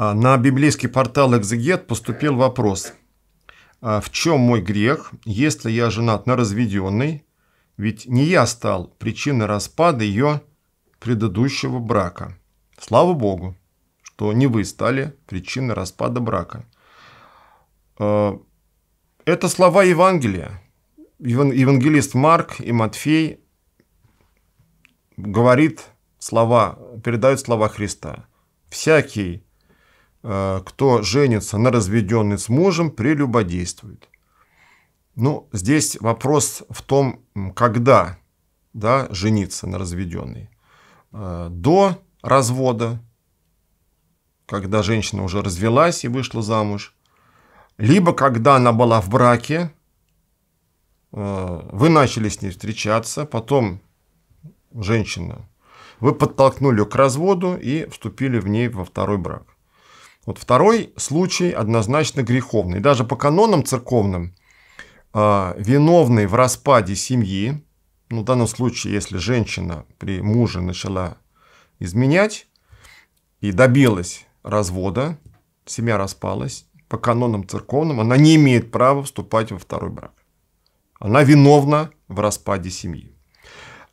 А, на библейский портал «Экзегет» поступил вопрос. А, В чем мой грех, если я женат на разведенной? Ведь не я стал причиной распада ее предыдущего брака. Слава Богу, что не вы стали причиной распада брака. А, это слова Евангелия. Евангелист Марк и Матфей говорит слова, передают слова Христа. Всякий, Э, кто женится на разведенной с мужем, прелюбодействует. Ну, здесь вопрос в том, когда да, жениться на разведенной. Э, до развода, когда женщина уже развелась и вышла замуж, либо когда она была в браке, э, вы начали с ней встречаться, потом женщина, вы подтолкнули к разводу и вступили в ней во второй брак. Вот второй случай однозначно греховный. Даже по канонам церковным э, виновный в распаде семьи, ну, в данном случае, если женщина при муже начала изменять и добилась развода, семья распалась, по канонам церковным она не имеет права вступать во второй брак. Она виновна в распаде семьи.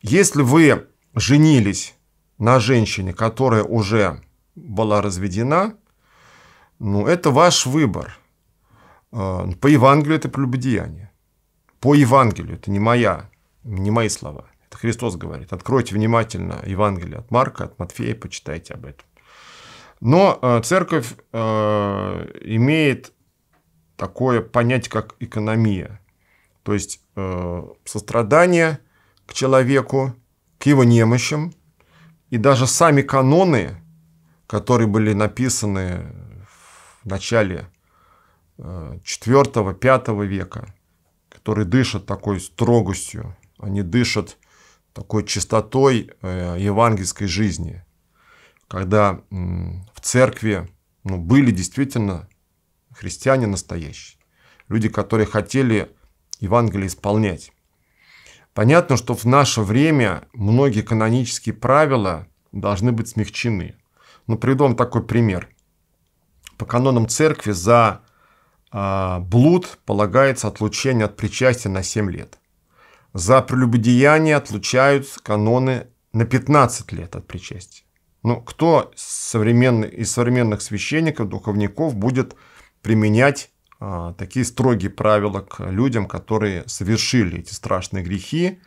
Если вы женились на женщине, которая уже была разведена, ну, это ваш выбор. А, по Евангелию это прелюбодеяние. По Евангелию это не моя, не мои слова. Это Христос говорит. Откройте внимательно Евангелие от Марка, от Матфея, почитайте об этом. Но а, церковь а, имеет такое понятие, как экономия. То есть сострадание к человеку, к его немощам. И даже сами каноны, которые были написаны в начале IV-V э, века, которые дышат такой строгостью, они дышат такой чистотой э, евангельской жизни, когда в церкви ну, были действительно христиане настоящие, люди, которые хотели Евангелие исполнять. Понятно, что в наше время многие канонические правила должны быть смягчены. Но ну, приведу вам такой пример. По канонам церкви за а, блуд полагается отлучение от причастия на 7 лет. За прелюбодеяние отлучаются каноны на 15 лет от причастия. Ну, кто современный, из современных священников, духовников будет применять а, такие строгие правила к людям, которые совершили эти страшные грехи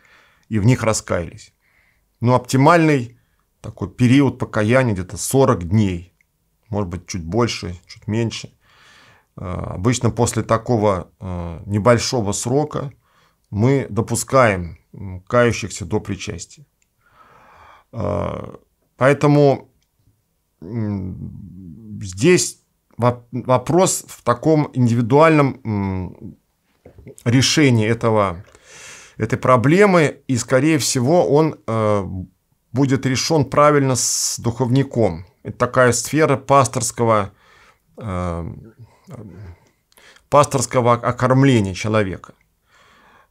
и в них раскаялись? Ну, оптимальный такой период покаяния где-то 40 дней может быть, чуть больше, чуть меньше. Э, обычно после такого э, небольшого срока мы допускаем кающихся до причастия. Э, поэтому здесь вопрос в таком индивидуальном решении этого, этой проблемы, и, скорее всего, он будет решен правильно с духовником. Это такая сфера пасторского, э, пасторского окормления человека.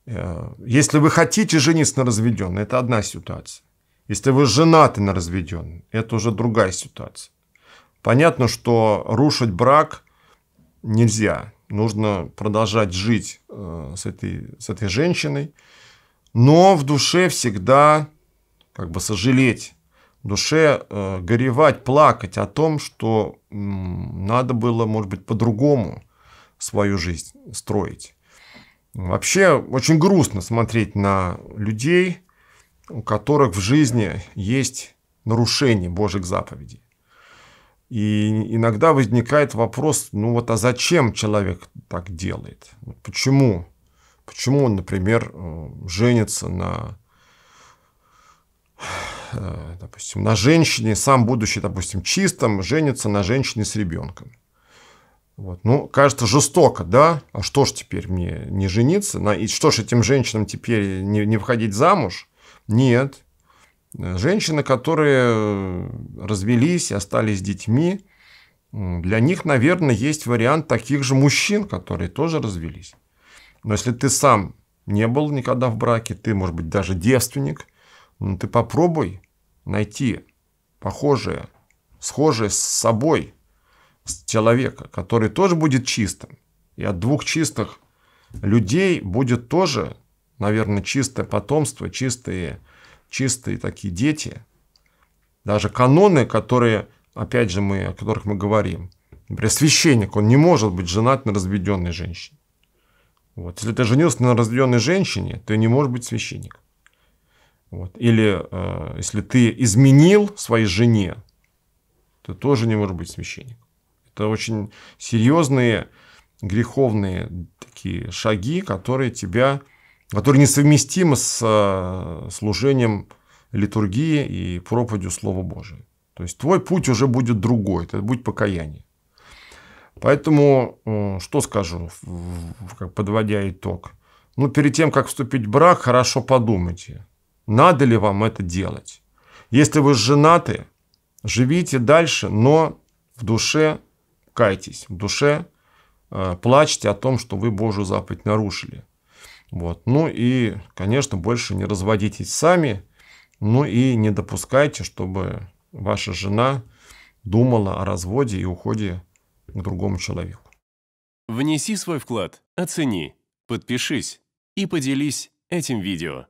Э, если вы хотите жениться на разведенной, это одна ситуация. Если вы женаты на разведенной, это уже другая ситуация. Понятно, что рушить брак нельзя. Нужно продолжать жить э, с этой, с этой женщиной. Но в душе всегда как бы сожалеть душе, э, горевать, плакать о том, что э, надо было, может быть, по-другому свою жизнь строить. Вообще очень грустно смотреть на людей, у которых в жизни есть нарушение Божьих заповедей. И иногда возникает вопрос, ну вот а зачем человек так делает? Почему? Почему он, например, э, женится на Э, допустим, на женщине, сам будучи, допустим, чистым, женится на женщине с ребенком. Вот. Ну, кажется, жестоко, да? А что ж теперь мне не жениться? На... И что ж этим женщинам теперь не, не входить замуж? Нет. Э, женщины, которые э, развелись и остались с детьми, для них, наверное, есть вариант таких же мужчин, которые тоже развелись. Но если ты сам не был никогда в браке, ты, может быть, даже девственник – но ну, ты попробуй найти похожее, схожее с собой с человека, который тоже будет чистым. И от двух чистых людей будет тоже, наверное, чистое потомство, чистые, чистые такие дети. Даже каноны, которые, опять же, мы, о которых мы говорим. Например, священник, он не может быть женат на разведенной женщине. Вот. Если ты женился на разведенной женщине, ты не можешь быть священником. Вот. Или э, если ты изменил своей жене, ты тоже не можешь быть священником. Это очень серьезные греховные такие шаги, которые тебя, которые несовместимы с э, служением литургии и проповедью Слова Божия. То есть твой путь уже будет другой, это будет покаяние. Поэтому э, что скажу, подводя итог – ну, перед тем, как вступить в брак, хорошо подумайте. Надо ли вам это делать? Если вы женаты, живите дальше, но в душе кайтесь, в душе э, плачьте о том, что вы Божью заповедь нарушили. Вот. Ну и, конечно, больше не разводитесь сами, ну и не допускайте, чтобы ваша жена думала о разводе и уходе к другому человеку. Внеси свой вклад, оцени, подпишись и поделись этим видео.